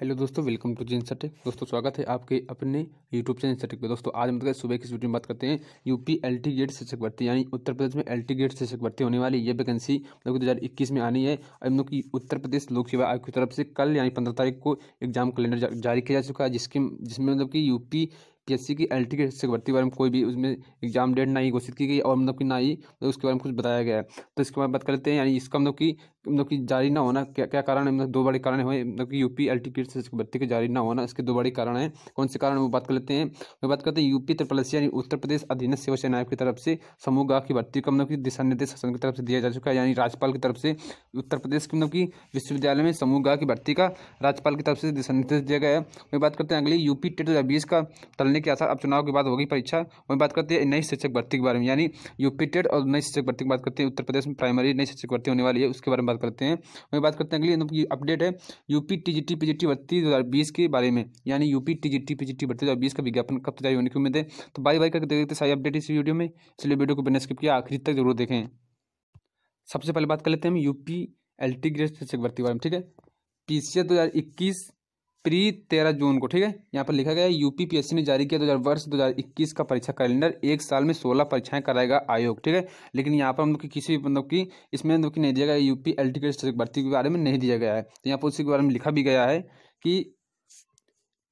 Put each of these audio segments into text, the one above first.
hello दोस्तों welcome to जिन सटेक दोस्तों स्वागत है आपके अपने यूट्यूब चैनल सटेक पे दोस्तों आज हम मतलब सुबह की वीडियो में बात करते हैं यूपी एलटी गेट शिक्षक भर्ती यानी उत्तर प्रदेश में एलटी गेट शिक्षक भर्ती होने वाली ये वैकेंसी मतलब दो हज़ार इक्कीस में आनी है हम लोग की उत्तर प्रदेश लोक सेवा आयोग की तरफ से कल यानी पंद्रह तारीख को एग्जाम कैलेंडर जारी किया जा चुका है जिसके जिसमें मतलब कि यूपी पीएससी की एल की शिक्षक भर्ती के बारे में कोई भी उसमें एग्जाम डेट ना ही घोषित की गई और मतलब कि ना ही तो उसके बारे में कुछ बताया गया है तो इसके बाद बात करते हैं यानी इसका मतलब कि मतलब कि जारी ना होना क्या क्या कारण है मतलब दो बड़े कारण हुए मतलब कि यूपी एल टी शिक्षक भर्ती के जारी ना होना इसके दो बड़े कारण हैं कौन से कारण वो बात कर लेते हैं वो तो बात करते हैं यूपी उत्तर प्रदेश यानी उत्तर प्रदेश अधीन सेवा सेना आयोग की तरफ से समूह गाह की भर्ती का मतलब कि दिशा निर्देश शासन की तरफ से दिया जा चुका है यानी राज्यपाल की तरफ से उत्तर प्रदेश के मतलब कि विश्वविद्यालय में समूह गाह की भर्ती का राज्यपाल की तरफ से दिशा निर्देश दिया गया है वही बात करते हैं अगले यूपी टेट दो का निकालने के आसार अब चुनाव के बाद होगी परीक्षा वहीं बात करते हैं नई शिक्षक भर्ती के बारे में यानी यूपी टेट और नई शिक्षक भर्ती की बात करते हैं उत्तर प्रदेश में प्राइमरी नई शिक्षक भर्ती होने वाली है उसके बारे में बात करते हैं वहीं बात करते हैं अगली अपडेट है UP T G T P G T भर्ती दो हज़ार बीस के बारे में यानी UP T G T P G T भर्ती दो हज़ार बीस का विज्ञापन कब तैयारी होने की उम्मीद है तो बाई बाई करके देखते सारी अपडेट इस वीडियो में इसलिए वीडियो को बिना स्किप किया आखिरी तक जरूर देखें सबसे पहले बात कर लेते हैं हम यूपी एल टी ग्रेड शिक्षक भर्ती के बारे में ठीक है पी सी दो हज़ार इक्कीस प्री तेरह जून को ठीक है यहाँ पर लिखा गया है यूपी पीएससी ने जारी किया दो हज़ार वर्ष दो हज़ार इक्कीस का परीक्षा कैलेंडर एक साल में सोलह परीक्षाएं कराएगा आयोग ठीक है लेकिन यहाँ पर हम लोग की किसी मतलब की इसमें मतलब कि नहीं दिया गया यूपी एल टी के भर्ती के बारे में नहीं दिया गया है तो यहाँ पर उसी के बारे में लिखा भी गया है कि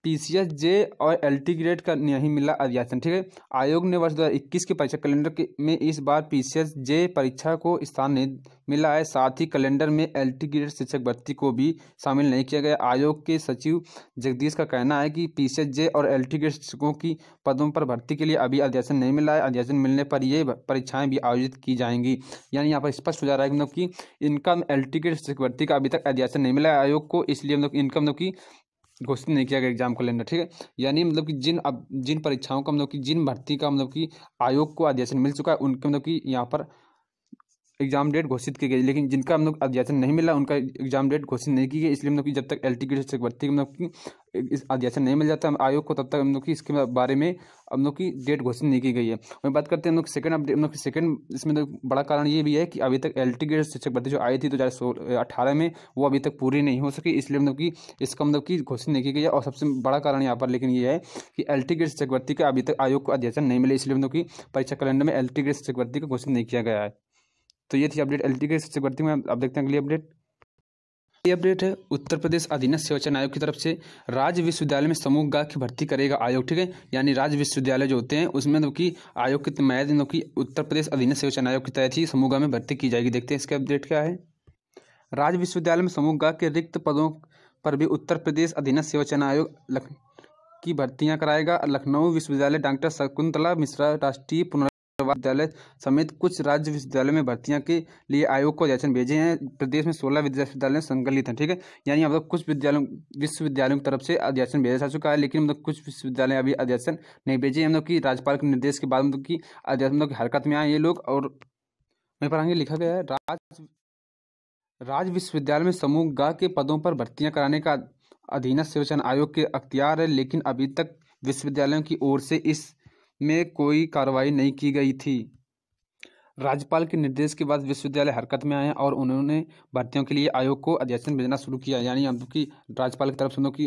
पी सी एस जे और एल टी ग्रेड का नहीं मिला अध्यासन ठीक है आयोग ने वर्ष 2021 के परीक्षा कैलेंडर के में इस बार पी सी एस जे परीक्षा को स्थान नहीं मिला है साथ ही कैलेंडर में एल टी ग्रेड शिक्षक भर्ती को भी शामिल नहीं किया गया आयोग के सचिव जगदीश का कहना है कि पी सी एस जे और एल टी ग्रेड शिक्षकों की पदों पर भर्ती के लिए अभी अध्यासन नहीं मिला है अध्यासन मिलने पर ये परीक्षाएँ भी आयोजित की जाएंगी यानी यहाँ पर स्पष्ट हो जा रहा है मतलब कि इनकम एल टी ग्रेड शिक्षक भर्ती का अभी तक अध्यासन नहीं मिला है आयोग को इसलिए मतलब इनकम मतलब घोषित नहीं किया गया एग्जाम कैलेंडर ठीक है यानी मतलब कि जिन अब जिन परीक्षाओं का मतलब कि जिन भर्ती का मतलब कि आयोग को आदेशन मिल चुका है उनके मतलब कि यहाँ पर एग्जाम डेट घोषित की गई लेकिन जिनका हम लोग अध्यासन नहीं मिला उनका एग्जाम डेट घोषित नहीं की गई इसलिए हम लोग की जब तक एल टी की भर्ती हम लोग की इस अध्यासन नहीं मिल जाता हम आयोग को तब तक हम लोग की इसके बारे में हम लोग की डेट घोषित नहीं की गई है वहीं बात करते हैं हम लोग सेकंड अपडेट हम लोग सेकंड इसमें तो बड़ा कारण ये भी है कि अभी तक एल टी ग्रेड शिक्षक भर्ती जो आई थी दो हज़ार अठारह में वो अभी तक पूरी नहीं हो सकी इसलिए लोग की इसका मतलब की घोषित नहीं की गई है और सबसे बड़ा कारण यहाँ पर लेकिन ये है कि एल टी ग्रेड शिक्षक भर्ती का अभी तक आयोग को अध्यासन नहीं मिले इसलिए लोग की परीक्षा कैलेंडर में एल टी ग्रेड शिक्षक भर्ती का घोषित नहीं किया गया है तो ये थी अपडेट एल के सबसे करती हूँ आप देखते हैं अगली अपडेट ये अपडेट है उत्तर प्रदेश अधीनस्थ सेवाचन आयोग की तरफ से राज्य विश्वविद्यालय में समूह गा की भर्ती करेगा आयोग ठीक है यानी राज्य विश्वविद्यालय जो होते हैं उसमें मतलब कि आयोग की मैद मतलब कि उत्तर प्रदेश अधीनस्थ सेवाचन आयोग की तहत ही समूह गा में भर्ती की जाएगी देखते हैं इसके अपडेट क्या है राज्य विश्वविद्यालय में समूह गा के रिक्त पदों पर भी उत्तर प्रदेश अधीनस्थ सेवाचन आयोग की भर्तियां कराएगा लखनऊ विश्वविद्यालय डॉक्टर शकुंतला मिश्रा राष्ट्रीय पुनर् विश्वविद्यालय समेत कुछ राज्य विश्वविद्यालय में भर्तियां के लिए आयोग को अध्यक्षन भेजे हैं प्रदेश में सोलह विश्वविद्यालय संकलित हैं ठीक है यानी मतलब कुछ विद्यालयों विश्वविद्यालयों की तरफ से अध्यक्षन भेजा जा चुका है लेकिन मतलब कुछ विश्वविद्यालय अभी अध्यक्षन नहीं भेजे हैं मतलब कि राज्यपाल के निर्देश के बाद मतलब कि अध्यक्ष मतलब हरकत में आए ये लोग और मैं पर आगे लिखा गया है राज राज्य विश्वविद्यालय में समूह गा के पदों पर भर्तियां कराने का अधीनस्थ सेवचन आयोग के अख्तियार है लेकिन अभी तक विश्वविद्यालयों की ओर से इस में कोई कार्रवाई नहीं की गई थी राज्यपाल के निर्देश के बाद विश्वविद्यालय हरकत में आए और उन्होंने भर्तियों के लिए आयोग को अध्यक्ष भेजना शुरू किया यानी अब राज्यपाल की तरफ से उनकी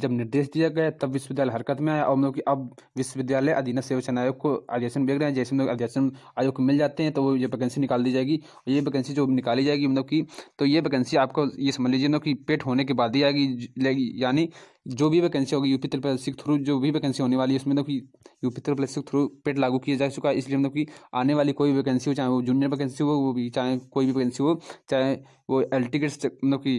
जब निर्देश दिया गया तब विश्वविद्यालय हरकत में आया और हम लोग की अब विश्वविद्यालय अधीन सेवचन आयोग को अध्ययन भेज रहे हैं जैसे हम लोग आयोग को मिल जाते हैं तो वो ये वैकेंसी निकाल दी जाएगी और ये वैकेंसी जो निकाली जाएगी हम लोग की तो ये वैकेंसी आपको ये समझ लीजिए मतलब कि पेट होने के बाद ही आएगी यानी जो भी वैकेंसी होगी यूपी त्रिपल के थ्रू जो भी वैकेंसी होने वाली है उसमें मतलब कि यूपी त्रिपल के थ्रू पेट लागू किया जा चुका है इसलिए मतलब कि आने वाली कोई वैकेंसी हो चाहे वो जूनियर वैकेंसी हो वो भी चाहे कोई भी वैकेंसी हो चाहे वो एल टी मतलब कि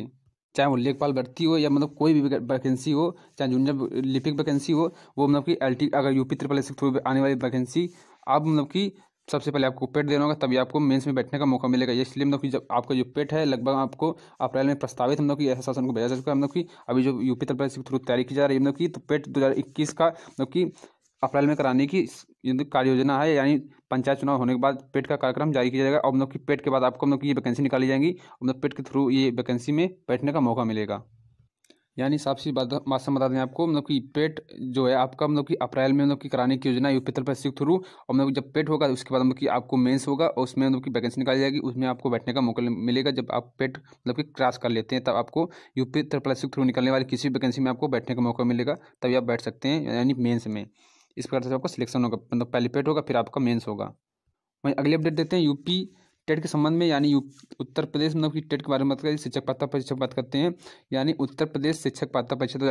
चाहे वो लेखपाल भर्ती हो या मतलब कोई भी वैकेंसी हो चाहे जूनियर लिपिक वैकेंसी हो वो मतलब कि एल अगर यूपी त्रिपल एस थ्रू आने वाली वैकेंसी आप मतलब कि सबसे पहले आपको पेट देना होगा तभी आपको मेंस में बैठने का मौका मिलेगा इसलिए मतलब कि जब आपका जो पेट है लगभग आपको अप्रैल में प्रस्तावित हम लोग मतलब की ऐसा शासन को भेजा जा चुका है हम लोग मतलब की अभी जो यूपी तरफ थ्रू तैयारी की जा रही है मतलब कि तो पेट दो हज़ार इक्कीस का मतलब कि अप्रैल में कराने की कार्य योजना है यानी पंचायत चुनाव होने के बाद पेट का कार्यक्रम जारी किया जाएगा और मतलब कि पेट के बाद आपको मतलब की ये वैकेंसी निकाली जाएंगी मतलब पेट के थ्रू ये वैकेंसी में बैठने का मौका मिलेगा यानी साफ सी बात बात से बता दें आपको मतलब कि पेट जो है आपका मतलब कि अप्रैल में मतलब की कराने की योजना यू उत्तर प्रदेश के थ्रू और मतलब जब पेट होगा उसके बाद मतलब कि आपको मेंस होगा और उसमें मतलब की वैकेंसी निकाली जाएगी उसमें आपको बैठने का मौका मिलेगा जब आप पेट मतलब कि क्रॉस कर लेते हैं तब आपको यू उत्तर प्रदेश के थ्रू निकलने वाली किसी भी वैकेंसी में आपको बैठने का मौका मिलेगा तभी आप बैठ सकते हैं यानी मेन्स में इस प्रकार से आपका सिलेक्शन होगा मतलब पहले पेट होगा फिर आपका मेन्स होगा वहीं अगली अपडेट देते हैं यूपी टेट के संबंध में यानी उत्तर प्रदेश मतलब कि टेट के बारे में बात करें शिक्षक पात्रता परीक्षा बात करते हैं यानी उत्तर प्रदेश शिक्षक पात्रता परीक्षा दो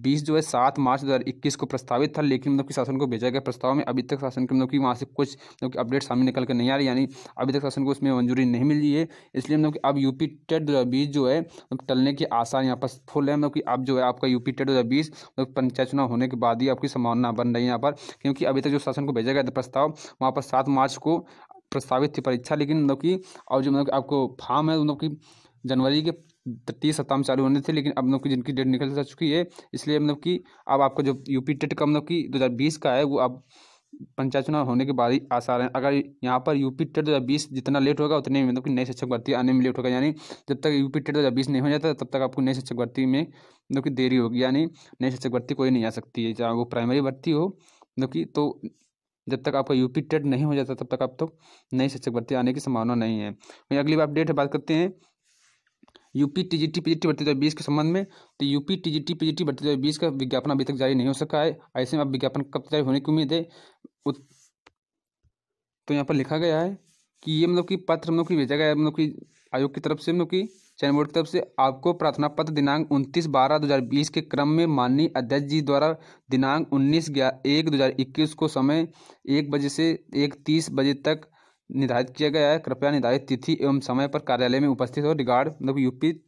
बीस जो है सात मार्च दो हज़ार इक्कीस को प्रस्तावित था लेकिन मतलब कि शासन को भेजा गया प्रस्ताव में अभी तक शासन के मतलब कि वहाँ से कुछ मतलब कि अपडेट सामने निकल कर नहीं आ रही यानी अभी तक शासन को उसमें मंजूरी नहीं मिली है इसलिए मतलब कि अब यूपी टेट दो हज़ार बीस जो है टलने के आसार यहाँ पर फुल है मतलब कि अब जो है आपका यूपी टेट दो हज़ार बीस मतलब पंचायत चुनाव होने के बाद ही आपकी संभावना बन रही है यहाँ पर क्योंकि अभी तक जो शासन को भेजा गया था प्रस्ताव वहाँ पर सात मार्च को प्रस्तावित थी परीक्षा लेकिन मतलब कि अब जो मतलब आपको फार्म है मतलब कि जनवरी के तीस सत्ता में चालू होने थे लेकिन अब मतलब कि जिनकी डेट निकल जा चुकी है इसलिए मतलब कि अब आपका जो यूपी टेट का मतलब कि 2020 का है वो अब पंचायत चुनाव होने के बाद ही आसार हैं अगर यहाँ पर यूपी टेट दो जितना लेट होगा उतने मतलब कि नए शिक्षक भर्ती आने में लेट होगा यानी जब तक पी टेट दो नहीं हो जाता तब तक आपको नए शिक्षक भर्ती में मतलब कि देरी होगी यानी नई शिक्षक भर्ती कोई नहीं आ सकती है चाहे वो प्राइमरी भर्ती हो मतलब कि तो जब तक आपका यूपी टेट नहीं हो जाता तब तक आप तो नई शिक्षक भर्ती आने की संभावना नहीं है वहीं अगली बार अपडेट है बात करते हैं UP T G T P G T भर्ती दो बीस के संबंध में तो UP T G T P G T भर्ती दो बीस का विज्ञापन अभी तक जारी नहीं हो सका है ऐसे में अब विज्ञापन कब जारी होने की उम्मीद है तो यहाँ पर लिखा गया है कि ये मतलब कि पत्र हम लोग मतलब की भेजा गया है मतलब कि आयोग की तरफ से मतलब कि चयन बोर्ड की तरफ से आपको प्रार्थना पत्र दिनांक उनतीस बारह दो हज़ार बीस के क्रम में माननीय अध्यक्ष जी द्वारा दिनांक उन्नीस ग्यारह एक दो हज़ार इक्कीस को समय एक बजे से एक तीस बजे तक निर्धारित किया गया है कृपया निर्धारित तिथि एवं समय पर कार्यालय में उपस्थित हो रिगार्ड मतलब यूपी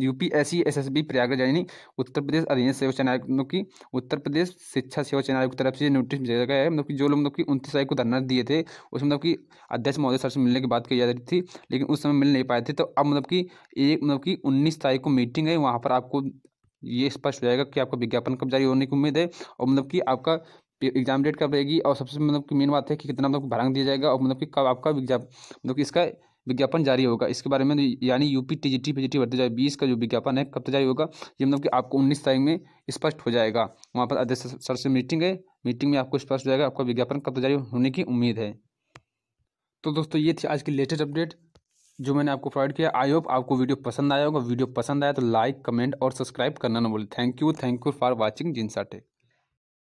यूपीएससी एसएसबी प्रयागराज यानी उत्तर प्रदेश अधीन सेवा चयन आयोग मतलब की उत्तर प्रदेश शिक्षा सेवा चयन आयोग की तरफ से नोटिस भेजा गया है मतलब कि जो लोग मतलब कि उनतीस तारीख को धरना दिए थे उसमें मतलब कि अध्यक्ष महोदय सर से मिलने की बात की जा रही थी लेकिन उस समय मिल नहीं पाए थे तो अब मतलब कि एक मतलब कि उन्नीस तारीख को मीटिंग है वहाँ पर आपको ये स्पष्ट हो जाएगा कि आपका विज्ञापन कब जारी होने की उम्मीद है और मतलब कि आपका एग्जाम डेट कब रहेगी और सबसे मतलब कि मेन बात है कि कितना मतलब भरंग दिया जाएगा और मतलब कि कब आपका विज्ञापन मतलब कि इसका विज्ञापन जारी होगा इसके बारे में यानी UP T G T P G T भर्ती जाए बीस का जो विज्ञापन है कब तक जारी होगा ये मतलब कि आपको उन्नीस तारीख में स्पष्ट हो जाएगा वहाँ पर अध्यक्ष सर से मीटिंग है मीटिंग में आपको स्पष्ट हो जाएगा आपका विज्ञापन कब तक जारी होने की उम्मीद है तो दोस्तों ये थी आज की लेटेस्ट अपडेट जो मैंने आपको प्रोवाइड किया आई होप आपको वीडियो पसंद आया होगा वीडियो पसंद आया तो लाइक कमेंट और सब्सक्राइब करना ना बोले thank you thank you for watching जिनसा टेक